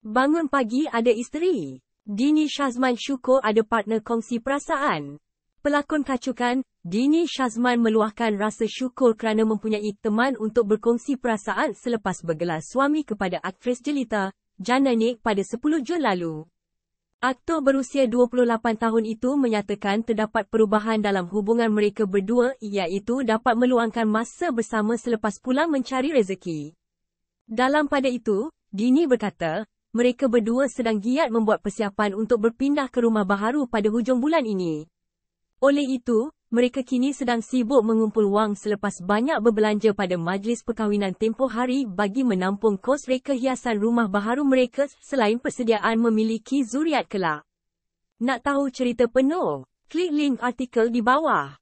Bangun pagi ada isteri. Dini Shazman Syukur ada partner kongsi perasaan. Pelakon kacukan, Dini Shazman meluahkan rasa syukur kerana mempunyai teman untuk berkongsi perasaan selepas bergelar suami kepada aktris jelita, Jana Nik pada 10 Jun lalu. Aktor berusia 28 tahun itu menyatakan terdapat perubahan dalam hubungan mereka berdua iaitu dapat meluangkan masa bersama selepas pulang mencari rezeki. Dalam pada itu, Dini berkata, mereka berdua sedang giat membuat persiapan untuk berpindah ke rumah baharu pada hujung bulan ini. Oleh itu, mereka kini sedang sibuk mengumpul wang selepas banyak berbelanja pada majlis perkahwinan tempoh hari bagi menampung kos reka hiasan rumah baharu mereka selain persediaan memiliki zuriat kelak. Nak tahu cerita penuh? Klik link artikel di bawah.